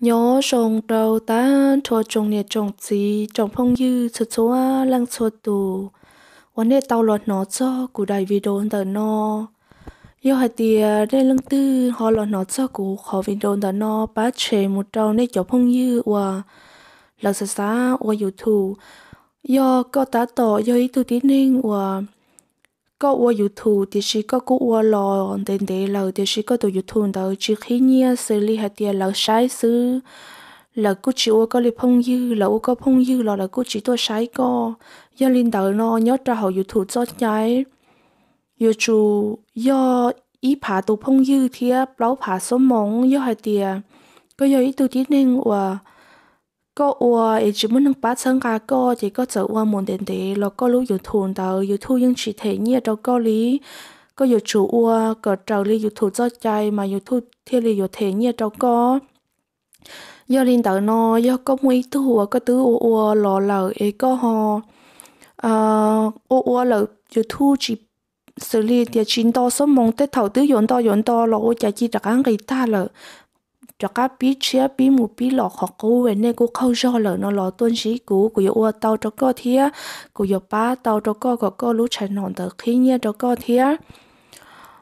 nhớ trồng đầu ta cho trồng nè trồng gì trồng phong dư cho cho lăng cho tù วันนี้เตาหลอดหนอจ้อกูได้วิดีโอเดินนอยอหเตียได้ลังตื้อฮอหลอดหนอจ้อกูขอวิดีโอเดินนอป้าเชมุดเราในเกี่ยวพงยื้อว่าเราศึกษาว่าอยู่ถูยอก็ตาต่อยออีตุตินิ่งว่าก็ว่าอยู่ทูที่สิก็กูว่าลอเดินเดเราที่สิก็ตัวอยู่ทูเราจีขี้เนี่ยซื้อลิฮัตเดียเราใช้ซื้อเรากูจีว่าก็เลยพงยืเราก็พงยืเราเรากูจีตัวใช้ก็ยังลินเดานอนยอดเราอยู่ทูจอดย้ายอยู่จูยออีผาตัวพงยืเทียบเล้าผาสมองยอดฮัตเดียก็ยออีตัวที่หนึ่งว่าก็อัวไอจิมุนงป้าเชิงกาก็จีก็จะอัวมุนเด่นเดแล้วก็รู้อยู่ทุนแต่อยู่ทุยังฉีเทเงียดเราก็ลีก็อยู่จูอัวก็เจ้าลีอยู่ทุเจ้าใจมาอยู่ทุเทลีอยู่เทเงียดเราก็ยอลินเตอร์นอยอก็มุยตัวก็ตื้ออัวอัวหล่อเหล่าเอก็ฮอเอ่ออัวอัวเหล่าอยู่ทุจี xử lý địa chính đo số mong tết thầu tứ yến đo yến đo là ô chả chỉ đặc án người ta là cho các bí chia bí mù bí lọ họ cố về nên cô khâu do lỡ nó lọ tuân sĩ cũ của yêu tao cho co thía của yêu ba tao cho co có co lú chạy nọn tờ khi nhé cho co thía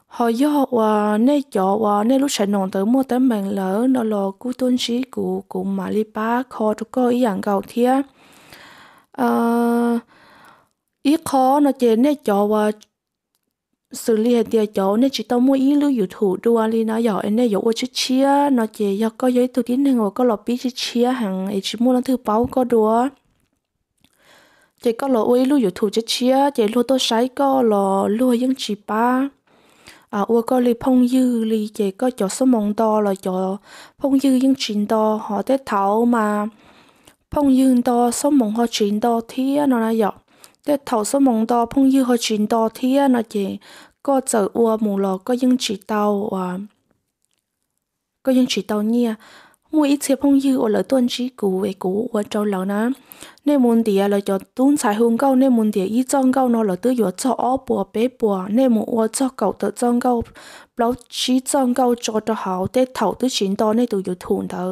họ do và nên cho và nên lú chạy nọn tờ mua tấm bằng lỡ nó lọ cú tuân sĩ cũ của mà li ba khó cho co ý dạng gạo thía ờ à, ý khó nó chỉ nên cho và xử lý hết địa chỗ nên chỉ tao mua ý lưu dụ thủ đua li nó giỏi nên dụ ô chứ chia nó chỉ do có giấy tụi tiến hàng có lọp bí chứ chia hàng ấy chỉ mua nó thư báo có đua chỉ có lọ ui lưu dụ thủ chứ chia chỉ lưu tôi sấy có lọ lưu những chỉ ba à ô có li phong dư li chỉ có chỗ số mong to là chỗ phong dư những chuyện to họ tới thảo mà phong dư to số mong họ chuyện to thì nó là giỏi แต่ทศมงตอพงยือเขาชินตอเทียนะเจก็เจออัวหมูหลอก็ยังฉีเตาว่าก็ยังฉีเตาเนี่ยมูอีเชียพงยืออัวเลยต้นชีกูเอกูอัวเจ้าเหล่านะในมุนเดียเลยจะตุ้นสายหงเก้าในมุนเดียอีจ้องเก้านอเลยตื้ออยู่เจ้าอ้อปัวเป๊ปัวในมูอัวเจ้าเก่าเตอจ้องเก้าเปล่าชีจ้องเก้าจอดหาวแต่เท่าตื้อชินตอในตัวอยู่ถุนเถอ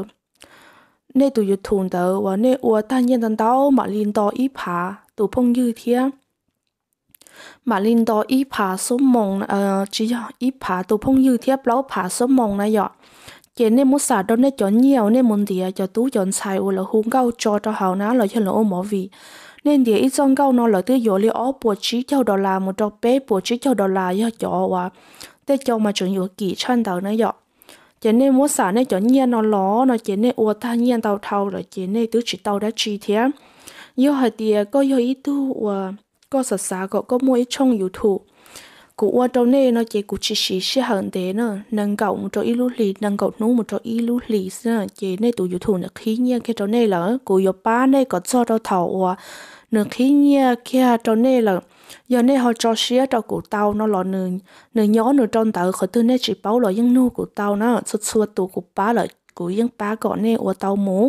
ในตัวอยู่ถุนเถอว่าในอัวตั้งยันตันเต้ามาลินตออีผา tổ phong như thế mà linh đó ít phá số mong ờ chỉ ít phá tổ phong như thế lão phá số mong này ạ, chỉ nên muốn xả đó nên chọn nhiều nên muốn địa cho tú chọn xài ô là hung cao cho cho hào ná là cho là ô mỏ vì nên địa ít trong cao nó là tới dỗ li ó bùa trí cho đô la một trò bé bùa trí cho đô la cho cho và để cho mà chuẩn dỗ kỹ chăn đầu này ạ, chỉ nên muốn xả nên chọn nhiều nó ló nó chỉ nên ô ta nhiều tàu thâu rồi chỉ nên tứ chỉ tàu đã chi thiệt yêu hạt tiề có yêu ít tu và có sợ sá có có mua ít trong yêu thụ cụ qua trong này nó chỉ cụ chỉ chỉ sẽ hận thế nữa nâng cậu một chỗ ít lú lì nâng cậu nú một chỗ ít lú lì nữa chỉ này tụi yêu thụ nó khí nha cái chỗ này là cụ yêu ba này có cho đâu thầu và nó khí nha kia chỗ này là giờ này họ cho xía cho cụ tao nó lo nửa nửa nhỏ nửa trong tàu khỏi tư này chỉ bảo lo dân nu của tao nó xuất xuất tụ cụ ba lại cụ dân ba gọi này ở tao mũ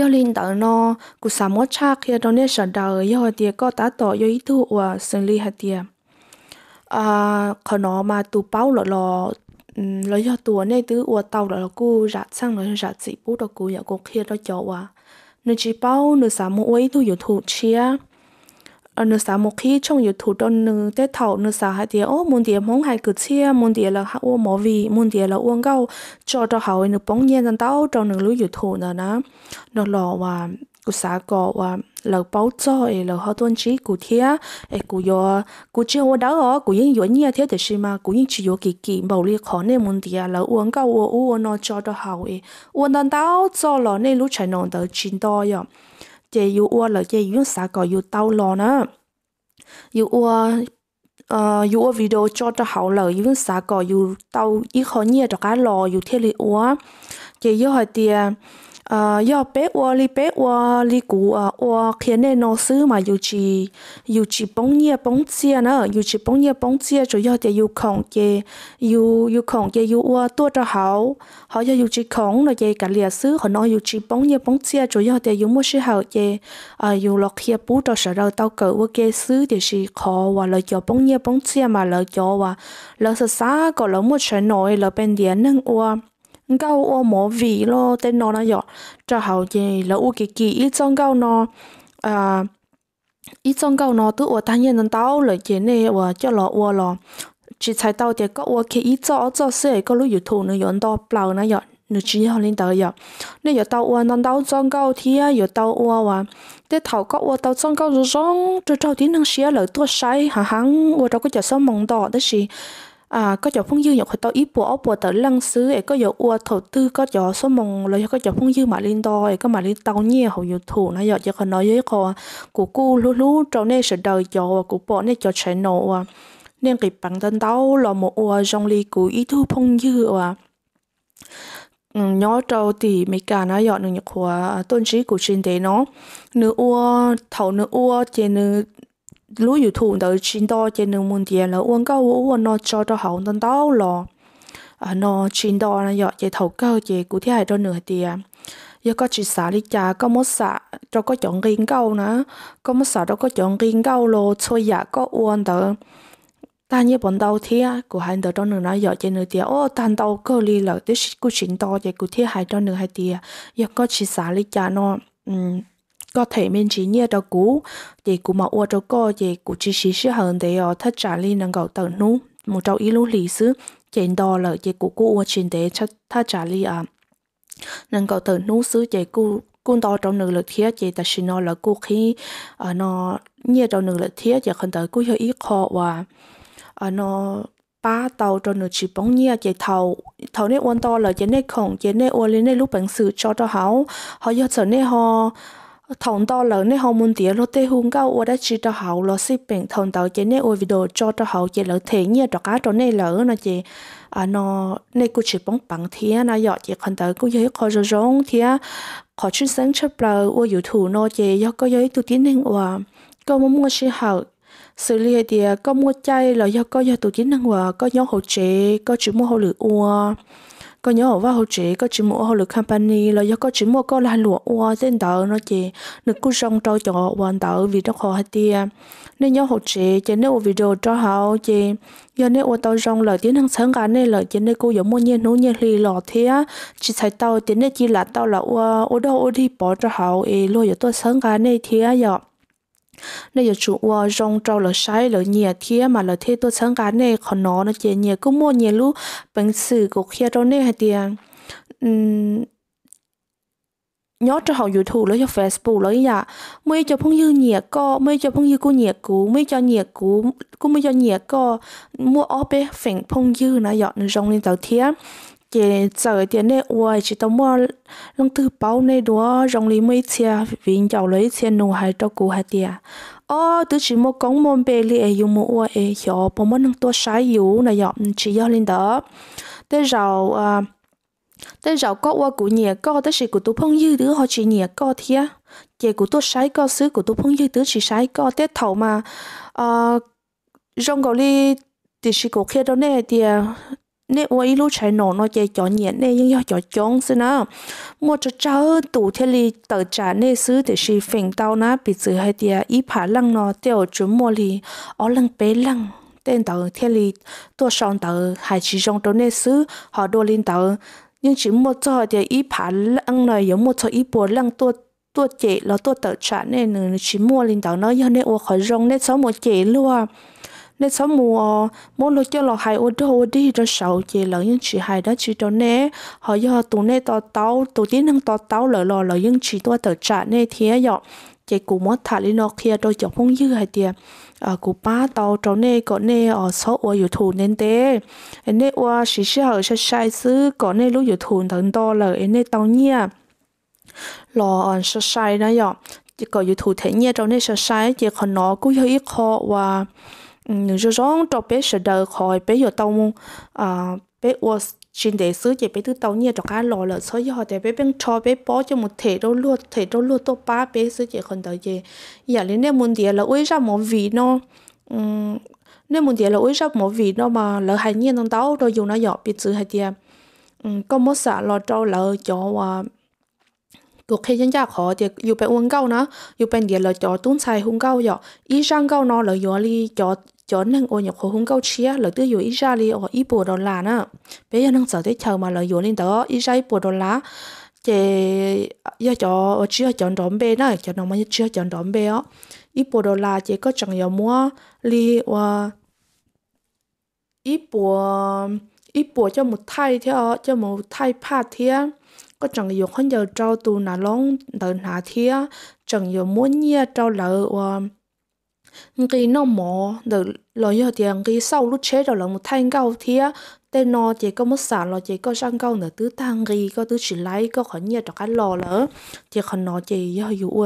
yo linh tạo nó cụ sa mốt cha kia đó nên sợ đào yo tiệt có tá to yo ý thu và xử li hạt tiệt à còn nó mà tụ bao lọ lọ lọ yo tụ này tứ ua tàu lọ lọ cụ rạt sang lọ rạt dị bút đó cụ yo cụ kia đó cho à nên chỉ bao nửa sa mốt ý thu yo thu chia ở nước xã một khi trong yếu thủ tôn nữ tế thảo nước xã hai tiếng ô muốn tiếng mong hai cứ chia muốn tiếng là hạ ô mỏ vị muốn tiếng là uống gạo cho cho hậu nữ bóng nhiên dân tao trong nước lũ yếu thủ nữa nè nó lò và cụ xã cọ và lỡ bao cho ấy lỡ họ tuân trí cụ thía ấy cụ yo cụ chưa ô đó ó cụ yên yo nhia thế thì xí mà cụ yên chỉ yo kỳ kỳ bảo li khó nên muốn tiền là uống gạo ô ô nó cho cho hậu ấy uống dân tao cho lỡ nên lũ chạy nón tới chín to rồi chế yêu ua là chế yun xã có yêu tao lò nữa yêu ua ờ yêu ua video cho cho hậu là yun xã có yêu tao ít khó nhẹ cho cá lò yêu thiết lý ua chế yêu hỏi tiền Ờ, do bé qua li bé qua li cũ qua ờ, khiến nên nó xứ mà dù chỉ dù chỉ bóng nhia bóng chia nữa dù chỉ bóng nhia bóng chia rồi do thì dù khổng chê dù dù khổng chê dù qua tua cho hảo họ do dù chỉ khổng là chê cả lìa họ nói dù chỉ bóng nhia bóng chia rồi do thì dù mua xứ hảo chê dù lọt kia bú cho sợ đâu tao cỡ qua kia xứ thì chỉ khó và lời cho bóng nhia bóng chia mà lời cho và lời sợ có lời mua chơi nổi lời bên điện nâng qua gâu ô mỏ vị lo tên nó nó dọ cho hậu gì là u kỳ kỳ ít trong gâu nó à ít trong gâu nó tự ô thanh nhân nên tao lời chế này ô cho lọ ô lọ chỉ thấy tao thì có ô kỳ ít cho cho xe có lúc youtube nó yon đó plau nó dọ nó chỉ học lên tới dọ nếu giờ tao ô nên tao trong gâu thì à, giờ tao ô à để thầu có ô tao trong gâu rồi rong cho tao thì năng xía lời tua sai hàng hàng ô tao có chờ sớm mong đỏ đó à có cho phong dư nhọc tôi ít bộ bộ tới lăng xứ ấy có cho ua thổ tư có cho số mong rồi có cho phong dư mà lên đo ấy có mà lên tao nhẹ hồi nhiều thủ nó giờ cho còn nói với cô cụ cu lú lú trâu nè sợ đời chỗ cụ bộ nè chỗ chạy nổ à nên cái bằng thân tao là một ua trong ly cụ ít thu phong dư à ừ, nhỏ trâu thì mấy cả nó dọn được những của tôn trí của trên thế nó nửa ua thầu nửa ua trên nửa lú yêu thụ đó chín đó trên đường muốn tiền là uống cao uống nó cho cho hậu tân tao lò à nó chín đó là dọ chế thầu cơ chế cụ thể cho nửa tiền giờ có chỉ xả đi cha có một xả cho có chọn riêng cao nữa có một xả cho có chọn riêng cao lò thôi dạ có uống đó ta như bọn đầu thì cụ hai đứa trong nửa nói giờ trên nửa tiệt ô tan đầu cơ li là tới cụ chín đó chế cụ thể hai trong nửa hai tiệt giờ có chỉ xả đi cha nó um có thể mình chỉ nhớ đó cũ thì cũng mà ô cho cô thì cũng chỉ xí xí hơn để ở ờ, thất trả lý nâng cầu tận nu một trong ý lúc lý xứ chuyện đó là thì cũng cô ô chuyện để thất thất trả lý à ờ, năng cầu tận nu xứ thì cũng cũng đó trong nửa lực thiết thì ta xin nó là cô khi ờ, nó nhớ trong nửa lực thiết thì không tới cũng hơi ít khó và nó ba tàu cho nó chỉ bóng nhia chạy thầu thầu này quan to là chạy này khổng chạy này ô lên này lúc bằng sự cho cho háo họ giờ trở này họ thông to lớn này hồng môn tiếng nó tê hung cao ở đây chỉ cho họ là xếp bình thông tàu chế nên ôi video cho cho họ chỉ là thế nhia cho cá cho này lỡ nó chỉ à nó này cũng chỉ bóng bằng thế nó dọ chỉ cần tới cũng dễ khó rồi rong thế khó chuyên sáng chấp lờ ô yếu nó chỉ do có dễ tụ tiến nên hòa có muốn mua sĩ học xử lý thì có mua chay là do có do tụ tiến năng hòa có do hậu chế có chỉ mua hậu lửa hòa có nhớ vào hồ chỉ có chỉ mua hồ lực company là do có chỉ mua có là lụa ua tên tờ nó chỉ nước cứ sông trâu chọ hoàn tờ vì đó khó hết tia nên nhớ hồ chỉ chỉ nếu video cho họ chỉ do nếu ua tao rong lời tiếng thằng sáng cả nên lời chỉ nếu cô giống mua nhiên nấu nhiên lì lọ thế chỉ thấy tao tiếng nếu chỉ là tao là ua ua đâu ua đi bỏ cho họ ấy lôi giờ tôi sáng cả nên thế giờ nè giờ chủ ở rong trâu là sai là nhẹ thế mà là thế tôi sáng cá này còn nó nó chỉ nhẹ cứ mua nhẹ lú bằng sự của kia đâu nè hay tiền ừ, nhớ cho họ youtube lấy cho facebook lấy nhà mới cho phong dư nhẹ co mới cho phong dư cô nhẹ cũ mới cho nhẹ cũ cũng mới cho nhẹ co mua óp bé phèn phong dư nó dọn rong lên tàu thiếp chế giờ tiền này uai chỉ tao mua lông thư bao này đó rong lý mấy chia vì giàu lấy tiền nụ hai cho cú hai tia ô tứ chỉ mua cống mồm bề li ấy dùng mua uai ấy hiểu bao mua nông tua sái yếu là dọn chỉ giao lên đó tới giàu à tới giàu có uai cú nhẹ có tới chỉ của tôi phong dư đứa họ chỉ nhẹ có thia chế của tôi sái có xứ của tôi phong dư đứa chỉ sái có tết thầu mà à rong gạo li thì chỉ của kia đó nè thì nè ủa ít lúc chạy nổ nó chạy chó nhẹ nè nhưng do chó chóng xin á một cho cháu tủ thế li tờ trả nè xứ để xì phình tao ná bị giữ hai tia ít phá lăng nó tiêu chúng mua li ó lăng bé lăng tên tờ thế li tua sòng tờ hai chỉ trong đó nè xứ họ đua linh tờ nhưng chỉ một cho thì ít phá lăng này giống một cho ít bùa lăng tua tua chạy là tua tờ trả nè chỉ mua linh tờ nó do nè ủa khỏi rong nè sáu một chạy luôn nên sáu mùa mỗi lúc cho lò hai ô tô ô đi cho sầu chỉ lỡ những chỉ hai đó chỉ cho nè họ do tụ nè to tàu tụ tiếng năng to tàu lỡ lò lỡ những chỉ tua tờ trả nè thế dọ chỉ cụ mất thả lên nó kia đôi chọc không dư hay tiền ở ờ, cụ ba tao cho nè có nè ở số ô dù thù nên thế anh nè qua xí xí hở sẽ sai xứ có nè lúc dù thù thần to lỡ nè tao nhia lò on ờ, sai đó dọ chỉ có dù thù thế nhia trong nè sẽ sai chỉ còn nó cũng hơi ít khó và những rơ rón trâu bé sợ đời khỏi bé giờ tàu muốn à bé was trên để xứ chỉ bé thứ tàu nhia cho cá lò lợn soi họ để bé bên cho bé bỏ cho một thể đâu luôn thể đâu luôn tô ba bé xứ chỉ còn đời gì giờ lên đây muốn địa là ôi ra một vị nó nên muốn địa là ôi ra một vị nó mà lỡ hai nhiên tàu rồi dùng nó dọ bị xứ hai tiền có một xã lò trâu lỡ cho ตัวเคยันยากขอจะอยู่เป็นอ้วนเก้านะอยู่เป็นเดียร์เราจอตุ้นชายหุ่งเก้าหยออีช่างเก้านอเราอยู่ลีจอจอนั่งโอนอยู่ขอหุ่งเก้าเชียเราตื้ออยู่อีชาลีอ๋ออีปูดอลลาร์นะเปียนั่งเสาได้เชิญมาเราอยู่ลินเตออีชาอีปูดอลลาร์เจยาจอเชียจอนดอมเบนะจอนอมันเชียจอนดอมเบอ๋ออีปูดอลลาร์เจก็จังยอมัวลีว่าอีปัวอีปัวจะหมดไทยเท่าจะหมดไทยพาดเทียน có chẳng yêu hơn giờ trâu tu nà long đợt nà thia chẳng yêu muốn nhia trâu lợ cái nó mỏ được lo yêu tiền cái sau lúc chế rồi là một thanh cao thia tên nó chỉ có mất sản lo chỉ có sang cao nữa tứ tăng gì có tứ chỉ lấy có khỏi nhiều cho cái lò lỡ chỉ còn nó chỉ do dụ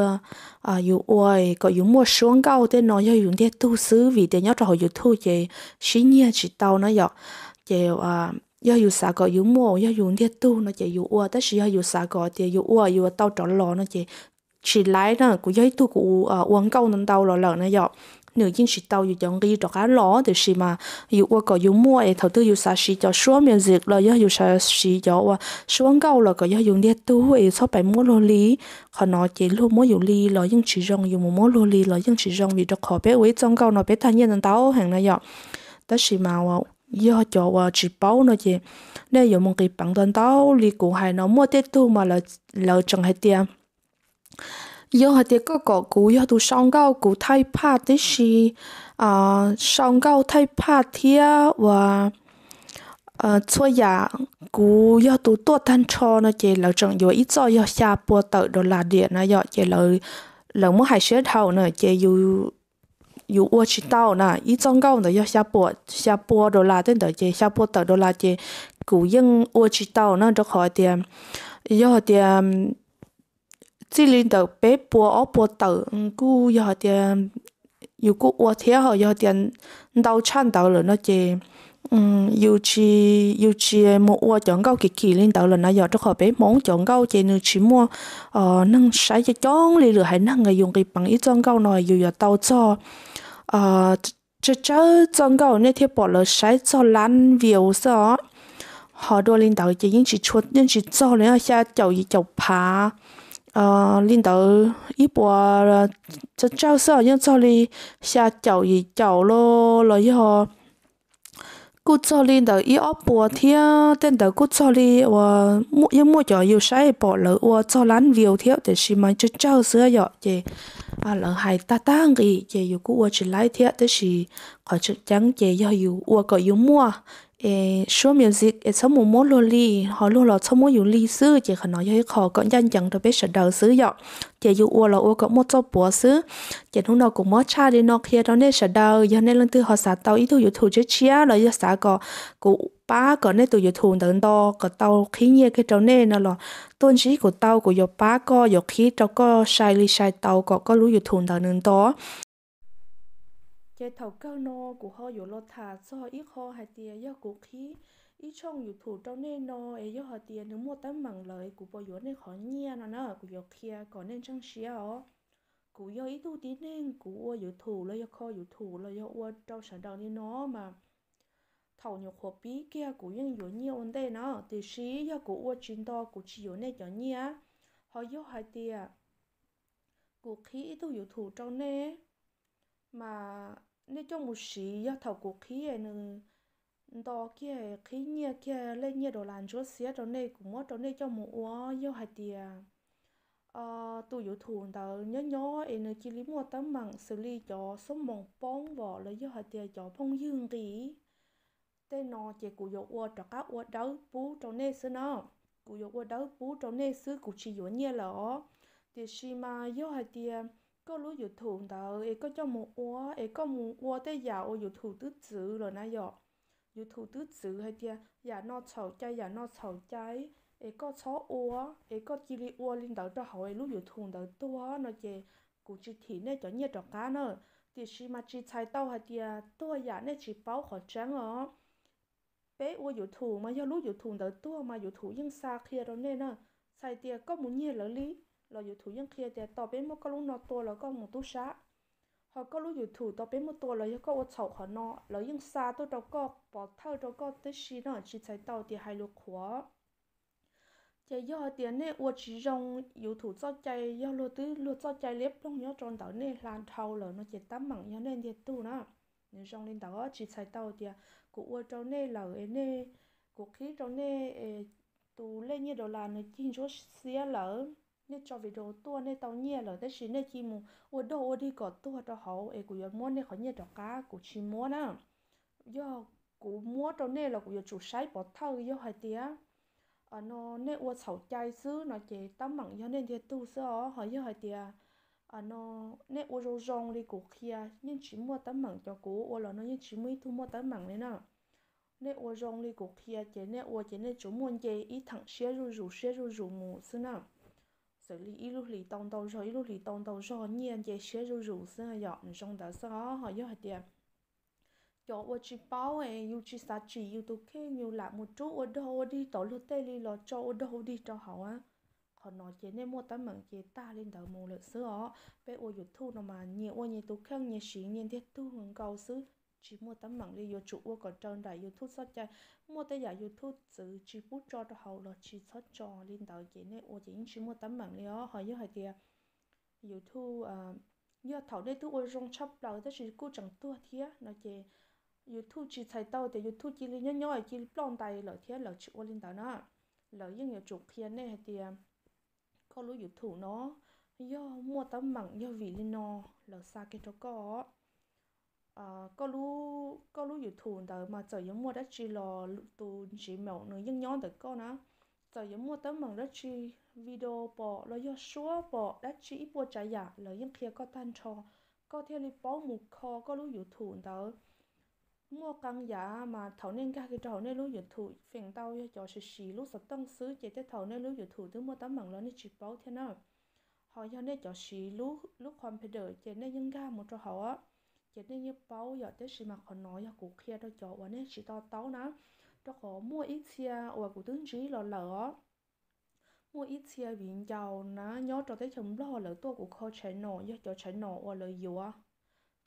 à dụ ơi có dụ mua xuống cao tên nó do dụ thế tu xứ vì tên nhớ trò dụ thu chỉ xí nhiều chỉ tàu nó dọ chỉ à 要有啥个有么？要有点多那就有啊，但是要有啥个的有啊，有到着了那就起来呢，古要多古啊，往高能到了了那要。nếu như chỉ tàu dù giống cái đó cá ló thì xí mà dù qua có dù mua ấy thầu tư dù xả xí cho số miệng dịch là do dù xả xí cho qua số gạo là có do dùng đĩa tu ấy sau bảy mua lô lý họ nói chỉ lô mua dù lý là nhưng chỉ rong dù mua lô lý là nhưng chỉ rong vì đó khó bé ấy trong gạo nó bé thanh nhiên tao hàng này rồi, đó xí mà do cho wa chỉ bao nó gì nên giờ mong cái bằng tuần tao li cụ hay nó mua tết thu mà là là chẳng hay tiền do hay tiền có cọ cụ do tu song cao cụ thay pa thế gì à song cao thay pa thia và ờ cho ya cụ do tu tua tan cho nó chỉ là chẳng rồi ít cho do xa bùa tự đồ là điện nó do chỉ là là muốn hay sẽ thầu nữa chỉ dù 有我去到呢，一中高的要下播下播的啦，等到这下播到的啦，这古用我去到那就好点，要点。这里的北坡二坡道，嗯，古要点，如果我听好要点，到产到了那些。Ừ, dù chi dù chi mua ua chọn câu kỳ kỳ lên tạo lần nãy giờ trong họ bé món chọn câu chỉ nữ chỉ mua ờ năng sải cho chọn lên rồi hãy nâng người dùng cái bằng ít chọn câu này dù giờ tàu cho ờ chứ chứ chọn câu này thì bỏ lỡ sải cho lăn viu sao họ đua lên tạo chỉ những chỉ chuột những chỉ cho lên xa chậu gì chậu phá ờ lên tạo ít bỏ ờ, chứ chứ sao những cho đi xa chậu gì chậu lô rồi họ 古早哩，到一二步天，等到古早哩，我莫一莫叫有啥一保留，我早蓝五六天，但是么就就是个样子。và lần hai ta ta nghĩ chị yêu cũng chỉ lại thiệt thế thì khỏi chút chẳng chị do yêu ua có yêu mua ê số music ê số mù mốt luôn li họ luôn là số mù yêu li xứ chị khả nói với họ có dân chẳng được biết sợ đầu xứ dọ chị yêu ua là ua có một số bùa xứ chị lúc nào cũng mất cha đi nó kia đó nên sợ đầu giờ nên lần thứ họ xả tàu ít thôi yêu thu chứ chia rồi giờ xả có cũng ba có nên tôi dùng tận đó có tàu khí nhiên cái trâu nên nó là tôn trí của tàu của dùng ba có dùng khí trâu có sai li sai tàu có có lũ dùng thùng tận đó cái tàu cao nó của họ dùng lót thả so ít họ hay tiền do của khí ít trong dùng thủ trâu nên nó ấy do họ tiền nếu mua tấm bằng lời của bao dùng nên khó nhiên nó nó của dùng kia có nên trong xía ó của do ít tu tí nên của dùng thủ là do kho dùng thủ là do trâu sản đầu nên nó mà thầu nhục khó bí kia cũng yên yếu nhiều vấn đề nó thì sĩ do cũng ua chín to cũng chỉ yếu này cho nhia họ yếu hai tia cũng khí ít yếu thủ trong nè mà nên trong một sĩ do thầu cũng khí này nữa đó kia khí nhia kia lên nhia đồ làm chỗ xía trong này cũng mất trong này cho một ua yếu hai tia ờ tu yếu thủ tớ nhớ nhớ em chỉ lý mua tấm bằng xử lý cho số mong bóng vỏ lấy yếu hai tia cho phong dương kỹ tên nó chỉ cụ dụ ua cho cá ua đấu bú trong nê xứ nó cụ dụ ua đấu bú trong nê xứ cụ chỉ dụ nhẹ lọ thì khi mà dụ hai tiền có lúa dụ thủ đó ấy có cho một ua ấy có một ua tới già ua dụ thủ tứ chữ rồi nãy giờ dụ thủ tứ chữ hay tiền giả nó sầu cháy giả nó sầu cháy, ấy có chó ua ấy có chỉ li ua lên đầu cho họ ấy lúa dụ thủ đó tua nó chỉ cụ chỉ thì nên cho nhẹ cho cá nữa thì khi mà chỉ chạy tàu hay tiền tua giả nên chỉ bảo họ trắng rồi bé ua dù thù mà do lú dù thù đỡ tua mà dù thù nhưng xa kia đó nên nè sai tia có muốn nhẹ lỡ lý là dù thù nhưng kia tia tỏ bé mất có lú nó tua là có một tu xá họ có lú dù thù tỏ bé một tua là có ua chậu họ nó là nhưng xa tôi đâu có bỏ thơ đâu có tới xí nè chỉ sai tao tia hai lú khóa chạy do tiền này ua chỉ rong dù thủ cho chạy do lô tứ lô cho chạy lép trong nhớ tròn tàu này lan thâu là nó chỉ tắm bằng nhớ nên thiệt tu nữa nếu rong lên tàu chỉ chạy tàu thì cụ ua cháu nè lẩu ấy nè cụ khí cháu nè ờ, tù lên như đồ là nó chín số xía lỡ nè cho về đồ tua nè tàu nhẹ lỡ thế xí nè chi mù ua đồ đi có tua cho hậu ấy cụ yêu muốn nè khỏi nhẹ cho cá cụ chỉ muốn á do cụ mua cháu nè là cụ yêu chủ sái bỏ thơ do hai tía ở ờ, nó nè ua sầu chay xứ nó chỉ tắm mặn do nên thì tu sơ hỏi do hai tía à nó nè ô rô rong đi cổ kia nhưng chỉ mua tấm mảng cho cố ô là nó nhưng chỉ mới thu mua tấm mảng đấy nè nè ô rong đi cổ kia chế nè ô chế nè chúng muốn chế ít thẳng xe rù rù xe rù rù mù xí nè xử lý ít lúc lì tông tông rồi ít lúc lì tông tông rồi nhiên chế xe rù rù xí nè dọn xong đó sao họ yêu hạt tiền cho ô chỉ bao ấy e, yêu chỉ sát chỉ yêu tôi kêu yêu lại một chút ô đâu đi tổ lô tê đi lo cho ô đâu đi cho họ á họ nói chuyện nên mua tấm mảng chế ta lên đầu mua lợn sữa ó bé ô dụ thu nó mà nhiều ô nhiều tu khăng nhiều xí nhiều thiết tu hướng cầu sứ chỉ mua tấm mảng đi vô chủ ô còn trơn đại yêu thu sót chạy mua tới giả yêu thu chữ chỉ bút cho cho hậu là chỉ sót cho lên đầu chế nên ô chế chỉ mua tấm mảng đi ó hỏi như hỏi kia yêu thu à ờ, như thảo đây tu ô rong chắp đầu tới chỉ cố chẳng tua thía nói chế yêu thu chỉ chạy tàu thì yêu thu chỉ lên nhỏ nhỏ chỉ plon tay lỡ thía lỡ chỉ ô lên đầu nó lỡ những yêu chủ kia này thì có lối giúp thủ nó do mua tấm mặn do vì lên nó là xa cái chỗ có à có lú có lú dù thù đời mà trời giống mua đất chi lò tù chỉ mèo nữa nhưng nhón được con á trời giống mua tấm bằng đất chi video bỏ lo do số bỏ đất chi ít bỏ trả giả là những kia có tan cho có theo đi bỏ một kho có lú dù thù đời mua căng giả dạ mà thầu nên cái cái thầu nên lúc dự thủ phiền tao cho cho sự xì lúc sập tăng xứ chỉ cái thầu nên lúc dự thủ thứ mua tấm bằng lớn nên chỉ báo thế nào họ cho nên cho xì lúc lúc khoan phải đợi chỉ nên nhân ga một cho họ á chỉ nên như báo giờ tới xì mà còn nói giờ cụ kia đâu cho và nên chỉ to táo nó cho họ mua ít xe và cụ tướng trí lò lỡ mua ít xe viện giàu nó nhớ cho tới chồng lo lỡ tôi cụ kho chạy nổ do cho chạy nổ và lợi dụng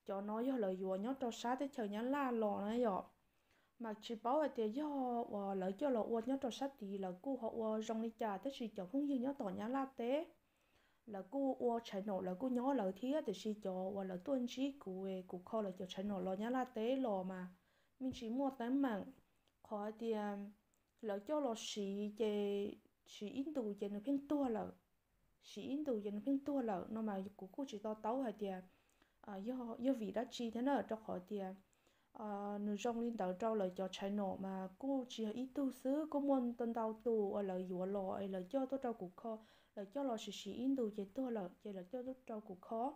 cho nó do lời dùa nhớ cho sát thế chờ nhớ la lò nó dọ mà chỉ bảo là tiền do và ờ, lợi cho là uốn nhớ cho sát thì là cô họ uốn trong đi trà thế chỉ cho không như nhớ tỏ nhớ la té là cô uốn chạy nổ là cô nhớ lợi thế thì chỉ cho và ờ, là tuân chỉ của của kho là cho chạy nổ lo nhớ la té lò mà mình chỉ mua tấm mạng khỏi tiền ờ, lợi cho là sĩ chơi sĩ in tù chơi nó phiên tua là sĩ in tù chơi nó phiên tua là nó mà của cô chỉ to tấu hay tiền Ờ, do do vì đã chi thế nó ở khỏi tiền nữ trong liên tàu trâu lời cho chạy nổ mà cô chỉ ý tu xứ cô muốn tân tàu tù lời dùa lò lời cho tôi trâu cục kho lời cho lò xì xì in tù tôi lời cho tôi trâu cục kho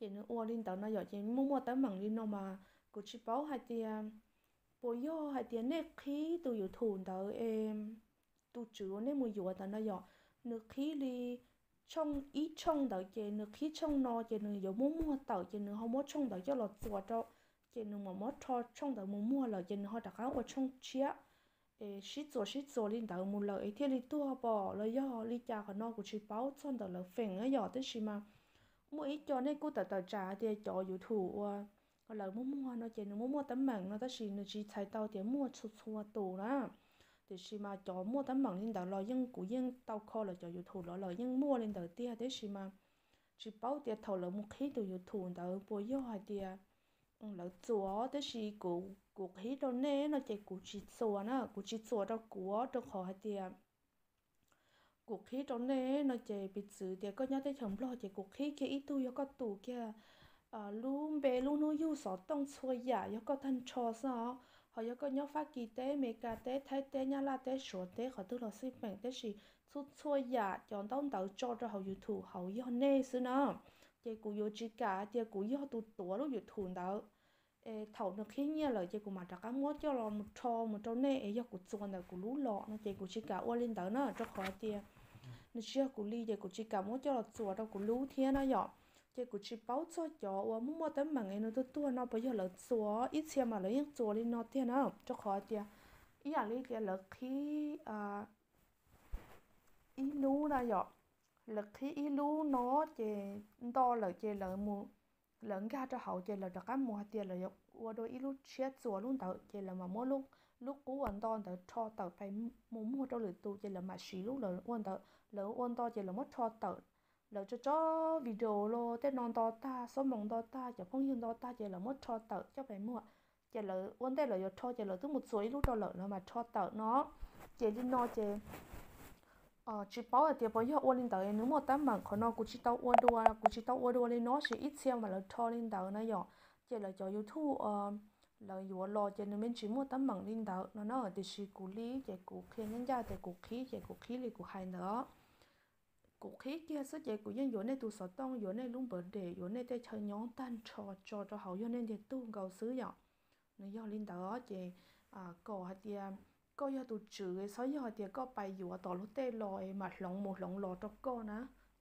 chế nữ ua liên tàu nó giỏi chế mua mua tấm bằng liên nó mà cô chỉ bảo hai tiền bố yo hai tiền nè khí tù dụ thùn tàu em tu chữ nè mua dùa tàu nó giỏi nữ khí li trong ý trong đó chị nữa khi trong nó chị nữa giờ muốn mua tàu chị nữa họ muốn trong đó cho là chùa cho chị nữa mà muốn cho trong đó muốn mua là chị nữa họ đặt ở trong chia ê xí chùa xí chùa lên đầu một lời thì đi tua bỏ lời do đi cha còn nó của chị báo trong đó là phèn ấy giờ tới xí mà mỗi cho nên cô tự tự trả thì cho dù thủ à, còn lời muốn mua nó chị nữa muốn mua tấm mạng nó tới xí nữa chỉ thấy tàu thì mua chua chua tù đó thì xí mà cho mua tấm bằng lên đầu lo dân của dân tao kho là cho dù thủ lo lo dân mua lên đầu tia thế xí mà chỉ bảo tia thầu là một khí từ dù thủ đầu bồi vô hai tia ừ, là chúa thế xí của cuộc khí đâu nè nó chạy của chỉ chúa nó của chỉ chúa đâu của đâu khó hai tia cuộc khí trong nè nó chạy bị xử thì có nhớ tới chồng lo chạy cuộc khí kia ít tu yo có tù kia à lúc bé lúc nó yêu sợ tông xuôi giả dạ, yo có thân cho sao họ có cái nhóc phát kỳ tế mẹ cả tế thay tế nhà là tế sửa tế họ tức là xin bệnh tế gì chút xôi dạ chọn tông tàu cho cho họ yêu thủ họ yêu nê xứ nó chị cụ yêu chỉ cả chị cụ yêu tụ tủa lúc yêu thủ đó ê thầu nó khi nhiên là chị cụ mà chắc ăn ngót cho là một trò một trò nê ê yêu cụ chuồn là cụ lú lọ nó chị cụ chỉ cả ô lên đó nó cho khỏi chị nó chưa cụ ly chị cụ chỉ cả ngót cho là chuột đâu cụ lú thiên nó dọn chị cũng chỉ bảo cho cho và ờ, mua mua tấm bằng ấy nó tôi tua nó bây giờ là chúa ít xem mà lấy chúa lên nó tiền nó cho khó tiền ý là lấy tiền là khi à ờ, ý lú là dọ là khi ý lú nó chị to là chị là mua lẫn ra cho hậu chị là cho cái mua tiền là dọ và đôi ý lú chia chúa luôn tao chị là mà mua luôn lúc cũ anh to tớ cho tớ phải muốn mua cho lửa tù chỉ là mà xí lúc lỡ anh tớ lỡ anh to chỉ là mất cho tớ lỡ cho cho video lo tết non to ta số mong to ta cho phong hiền to ta chỉ là mất cho tợ cho phải mua chỉ là quên đề là cho chỉ là thứ một số lúc đó lỡ nó mà cho tợ nó chỉ đi nó chỉ ờ chỉ bảo là tiền bảo yêu quên lên tàu nếu mà tám bằng còn nó cũng chỉ tao quên đua cũng chỉ tao quên đua nên nó chỉ ít xem mà lỡ cho lên tàu nó nhỏ chỉ là cho youtube ờ, lỡ yếu lo chỉ nên mình chỉ mua tám bằng lên tàu nó nó thì địa chỉ cũ lý chỉ cố khi nhân gia chỉ cố khí chỉ cố khí thì cố hay nữa cụ khí kia sức dậy của nhân yếu này tụ sở tông yếu này luôn bẩn để yếu này tay chờ nhóm tan trò trò cho hậu yếu này thì tu gầu xứ dọ nó do linh đó chị à cổ hạt kia cô do tụ trừ cái sáu giờ thì có bài yếu tỏ lúc tê lòi mà lòng một lòng lò cho cô nè,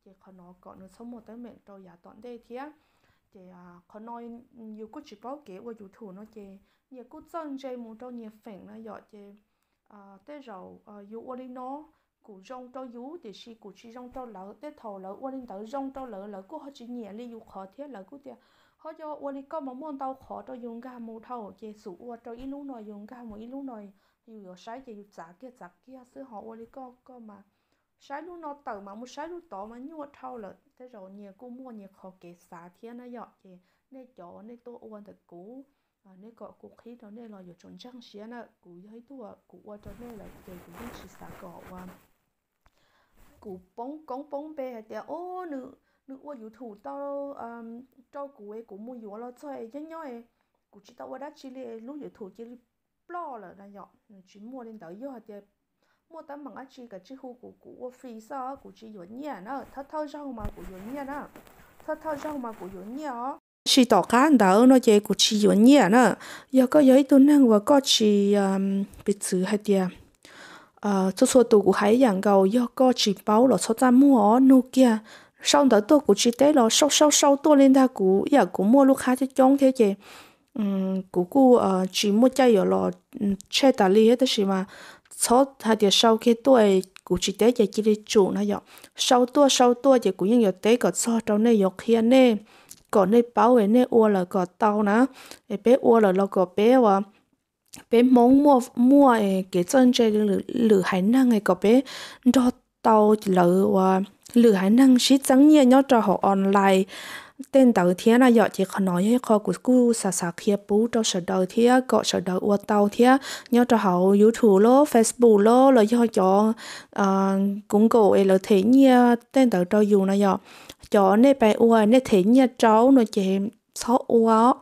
chị khó nó còn nó sống một tới mẹ trò giả tọn đây thì á chị à khó nói nhiều cô chỉ báo kể qua chủ thủ nó chị nhiều cô dân chơi một trong nhiều phèn nó dọ chị à tê rầu à yếu ở nó cụ rong cho yếu thì si cụ chỉ rong cho lỡ tết thầu lỡ uôn lên tới rong cho lỡ lỡ cụ họ chỉ nhẹ li dụ khó thiết lỡ cụ tiệt họ cho uôn lên có một môn tàu khó cho dùng ga mù thầu chỉ sủ uôn cho ít lúc nồi dùng ga mù ít lúc nồi dù ở sái chỉ dù giả kia giả kia xứ họ uôn lên có có mà sái lúc nó tờ mà muốn sái lúc tỏ mà nhuột thầu lỡ thế rồi nhẹ cụ mua nhẹ khó kể xả thiết nó dọ chỉ nên chỗ nên tôi uôn thật cũ nên có cụ khí đó nên là dù trốn trăng xía nè cụ thấy tôi cụ uôn cho nên là để cũng chỉ xả cỏ uôn cụ bóng cống bóng bê thì ô nữ nữ ô yếu thủ tao um tao cụ ấy cũng mua yếu lo chơi nhớ nhớ ấy cụ chỉ tao đã chỉ lê lúc yếu thủ chỉ lo là là nhỏ chỉ mua lên tới yếu thì mua tấm bằng á chỉ cả chỉ hú cụ cụ ô phí sao cụ chỉ yếu nhẹ nó thao thao rau mà cụ yếu nhẹ nó thao thao rau mà cụ yếu nhẹ ó chỉ tỏ cá đỡ nó chơi cụ chỉ yếu nhẹ nó giờ có giấy tôi năng và có chỉ um bị xử hay tiền ờ cho số của hải dạng gầu do co chỉ báo là số ta mua nu sau đó tôi cũng chỉ tế là sau sau sau tôi lên ta cũng giờ cũng mua lúc khá cho chống thế chứ um cũng chỉ mua chơi rồi là chơi tài li hết đấy mà số hai điều sau khi tôi cũng chỉ tế chỉ chỉ chủ nó giờ sau tôi sau tôi thì cũng những giờ có so trong này giờ kia nè còn nơi bảo vệ nơi ua là có tàu nè bé ua là nó có bé bé mong mua mua cái chân chơi lử lử hải năng này có bé đo tàu lử và lử hải năng xí trắng nhẹ nhau cho họ online tên tàu thế là giờ chỉ có nói với kho của cô xả xả kia bú cho sở đầu thế có sở đầu uo tàu thế nhau cho họ youtube lo facebook lo là do cho ờ, cũng cổ ấy là thế nhia tên tàu cho dù là giờ cho nên bài uo nên thế nhia cháu nó chỉ sau ua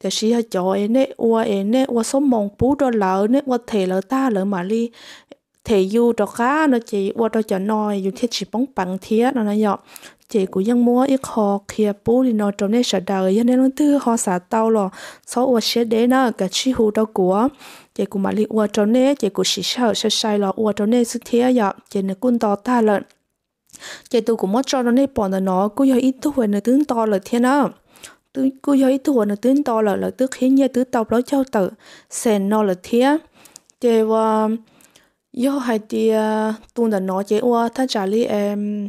cái sĩ họ cho em nè ua em nè ua số mong phú đó lỡ nè ua thể lỡ ta lỡ mà li thể du đó cá nó chỉ ua đó cho nồi, dù thiết chỉ bóng bằng thiết nó nói nhọ chị mua ít họ kia phú thì nó trong này sợ đời nên nó thứ họ xả tao rồi sau ua sẽ đến nó cái chi hù đó của chị cũng mà li ua trong này chị cũng chỉ sợ sợ sai lo ua trong này sức thế nhọ chị nó cũng to ta lợn chị tôi cũng mất cho nó này bỏ nó cũng giờ ít tuổi nó tướng to lợn thế nào tư cú giới thua nó tiếng to là là tức khiến như tứ tộc đó cháu tự sen nó là thế chế và do hai thì à, tuần đã nói chế qua thằng trả lý em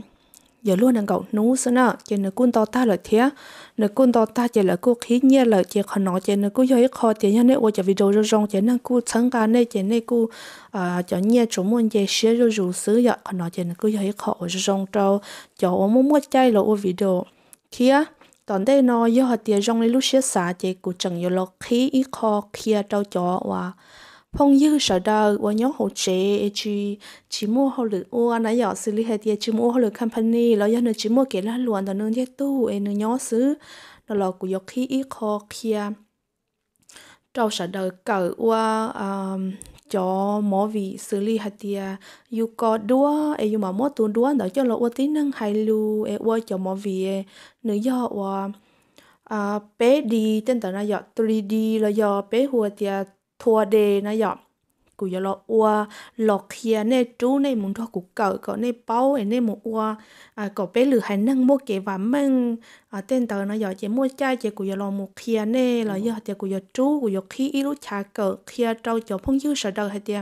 giờ luôn đang cậu nú sơn à chế nó cún to ta là thế nó cún to ta chế là cú khí như là chế khó nói chế nó cú giới khó chế như này qua chế video rồi rong chế nó cú sáng cả này chế này cú à cho như chủ muốn chế sửa rồi rủ sửa giờ khó nói chế nó cú giới khó rồi rong trâu cho muốn muốn chơi là video kia ตอนได้นอยอดเตียจงในลูกเชียสาเจกูจังยลอกขี้อีคอเคียเจ้าจอว่าพงยื้อสะดาว่าย้อหเจจีจิมัวเขาหรืออ้วนายอซื้อลิเฮเตียจิมัวเขาหรือคัมพานีแล้วยันเนจิมัวเกล้าล้วนตอนนึงเยตู้เอนึงย้อซื้อแล้วเรากูยกขี้อีคอเคียเจ้าสะดาเกิดว่า cho mỏ vì xử lý hạt tia yêu có đua e yêu mà mỏ tuôn đua đó cho lo lộ tí năng hay lu e ua cho mỏ vì nữ do ua à bé đi tên tờ nó dọ 3D là dọ bé hùa tia thua đề nó dọ กูยลออัวหลอกเฮียเนจูในมุนทอกูเก่าก็ในเป้าไอเนมอัวอ่าก็ไปหรือให้นั่งมัวเกว่ามึงอ่าเต้นเตอเนาะยอเจมัวใจเจกูยลอมุเฮียเน่ลอยอเจกูยจูกูยขี้อีลูชาเกิดเฮียเจ้าจอพงยื้อเสดให้เตีย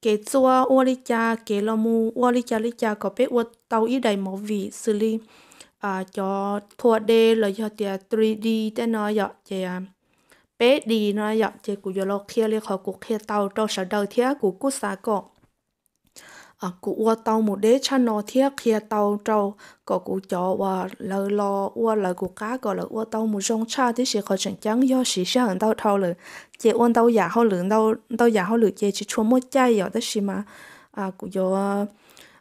เกจัวอวลิจาเกลอมูอวลิจาลิจาก็ไปอวเตาอีใดหมอวีสิลีอ่าจอทัวเดลอยอเตีย 3D แต่เนาะยอเจ bé đi nó dọ chế cụ yo lo kia liên khó cụ kia tàu trâu sở đầu thía cụ cụ xa cổ à cụ ua tàu một đế cha nó thía kia tàu trâu cổ cụ chó và lờ lo ua lờ cụ cá cổ là ua tàu một rong cha thì sẽ khó chẳng chẳng do sĩ sẽ hẳn tàu thâu lử chế uôn tàu giả hao lửa tàu tàu giả hao lửa chế chỉ chua mua chai dọ tất xì mà à cụ yo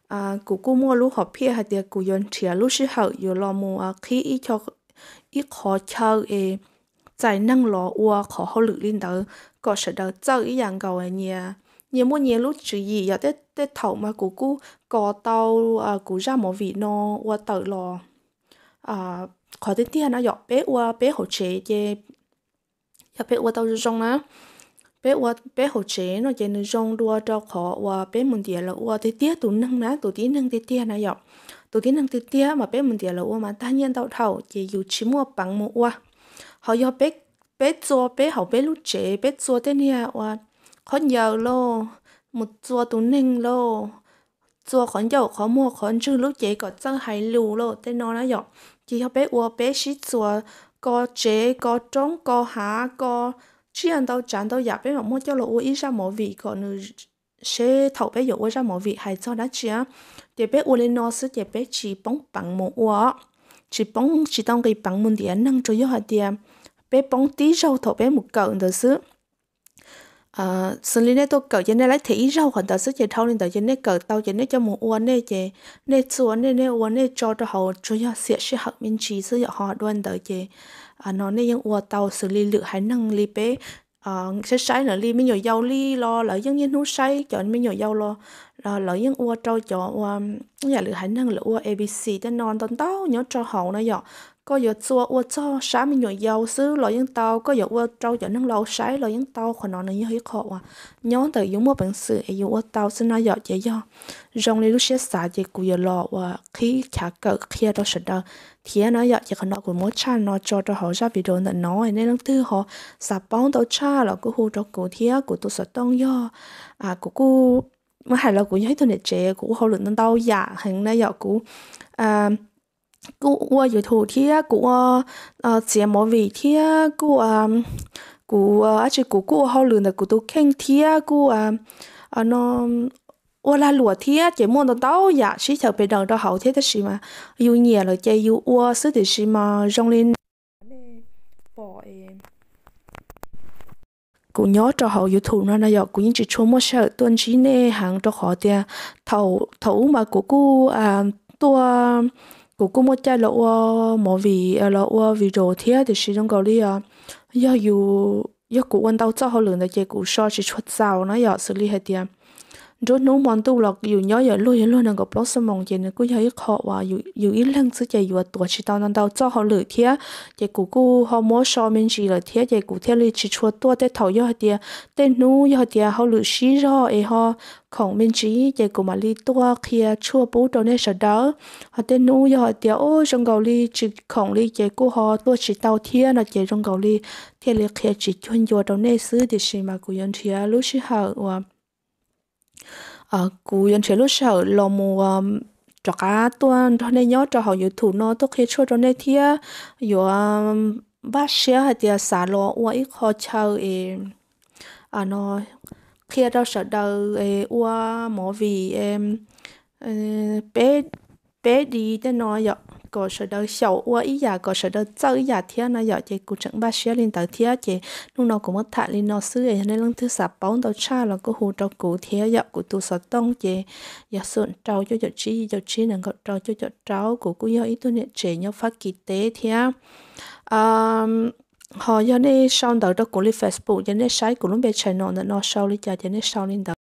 à cụ cụ mua lú họp pia hạt tiệt cụ yon chia lú sĩ hậu yo lo mua à, khí ít cho ít khó chơi 在能罗我可好努力到，个是到走一样高的呢。你莫年路注意，要得得头嘛，姑姑个到啊，姑 ra một vị nó 我 tới lo à, có thể tiền nó dọc bé qua bé hỗ trợ về, dọc bé qua tao rong á, bé qua bé hỗ trợ nó về nó rong đua khó qua bé mình tiền là qua thế tiếc tụi nâng ná tụi tí nâng thế tiền nó dọc, tụi tí nâng thế tiếc mà bé mình tiền là qua mà ta nhiên tao thầu chỉ dù chỉ mua bằng mua qua họ do bé bé chua bé học bé lúc trẻ bé chua thế này à khó nhờ lo một chua tủ ninh lo chua khó nhờ khó mua khó chứ lúc trẻ có chẳng hay lù lo thế nào nữa? dọc chỉ học bé ua bé chỉ chua có chế có trống có há có chỉ ăn đâu chán đâu giả bé mà mua cho lo ua ít ra mọi vị còn nữa ừ, sẽ thấu bé dụ ra mọi vị hay cho đã chia để bé ua lên nó sẽ để bé chỉ bóng bằng một ua chỉ bóng chỉ đang cái bằng một điểm năng cho yêu hạt điểm bé bóng tí rau thổ bé một cậu tờ xứ ờ xử lý nè tôi cậu cho nên lấy thỉ rau còn tờ xứ chỉ thâu nên tờ cho nên cậu tao cho nên cho một uốn nè chị nè xuống nè nè uốn nè cho cho họ cho họ sẽ sẽ học mình chỉ sử cho họ đoan tờ chị à nó nè những uốn tàu xử lý lựa hải năng lý bé ờ sẽ sai nữa li mình nhồi dầu li lo lỡ dân nhiên hú sai cho mình nhồi dầu lo là lỡ dân ua trâu cho ua nhà lựa hải năng lựa ua abc cho non tên tao nhớ cho họ nó giờ có giờ chua ô cho sáng mình nhồi dầu xứ lo những tàu có giờ ô trâu giờ nâng lâu sái lo những tàu khỏi nó như hơi khó à nhớ từ dùng một bằng sự ấy dùng tàu xin nói giờ dễ do rong lấy lúc xe xả chỉ cụ giờ lo và khi trả cỡ kia đó sẽ đâu thì nó giờ chỉ còn nó của mỗi cha nó cho cho họ ra video nó nói nên lần thứ họ sạp bóng tàu cha là cứ hô cho cụ thía của tôi sợ tông do à của cô mà hay là của nhớ tôi này trẻ của họ lượng tàu giả hàng nay giờ của à uh, của của dự thủ của chế mỏ vị thia của ờ, của ờ, à chứ của của họ lường là của tôi khen thia của à ờ, nó ô la lụa thia chế mua đồ tao dạ chỉ chờ bị đòn đó hậu thế đó gì mà yêu nhiều là chơi yêu ô sức thì gì mà rong lên bỏ cụ nhớ cho họ yêu thủ nó là do cụ những chỉ chua mua sợ tuân chỉ nè hàng cho họ thì thầu thầu mà của cụ à tua cụ cũng muốn chơi lộ ờ, mỏ vì lộ vì rồi thế thì sử dụng gọi đi à giờ dù giờ cụ quan tao cho họ lượng để chơi cũng so chỉ xuất sao nó giờ xử lý hết tiệm รถนู้มอนตู้หลอกอยู่ย่อยอย่าลุยลุยนั่งกับรถสมองเจนกูย่อยขอว่าอยู่อยู่อีเรื่องซื้อใจอยู่ตัวชิตอนนั้นเราเจ้าเขาเหลือเทียเจกูกูฮอร์โมนชอมินจีเหลือเทียเจกูเทียเลยชิชัวตัวเต้เถาย่อยเดียเต้นู้ย่อยเดียเขาเหลือชี้รอเอฮอของมินจีเจกูมาลีตัวเคลียชัวปูตัวเนี่ยเสดอเขาเต้นู้ย่อยเดียโอ้จงเกาหลีจิของลีเจกูฮอตัวชิตาเทียนะเจจงเกาหลีเทียเลยเคลียจิจวนยัวตัวเนี่ยซื้อเดชิมากูยันเทียรู้ชิฮาว่า ờ cú yên chế lúc sau lo mua cho cá tuần cho nên nhớ cho họ yêu thủ nó tốt khi cho cho nên thia yêu ba xe hay tia xả lo ua ít khó chờ e à nó khi đâu sợ đầu e ua mỏ vì em bé bé đi tên nói vậy dạ có sợ đỡ sầu ua ý giờ có sợ đỡ chơi ý giả thế nó giờ chị cũng chẳng ba xe lên tới thế chị lúc nào cũng mất thả lên nó xứ ấy nên lần thứ sáu bốn tàu cha là có hồ trâu cụ thế giờ của tôi sợ tông chị giờ sụn trâu cho giờ chi cho chi nàng có trâu cho giờ trâu của cô do ý tu niệm trẻ nhau phát kỳ tế thế um, họ giờ này sau đó đó cũng lên Facebook giờ này sai cũng lúc bé chạy nó nó sau lên giờ giờ này sau lên đó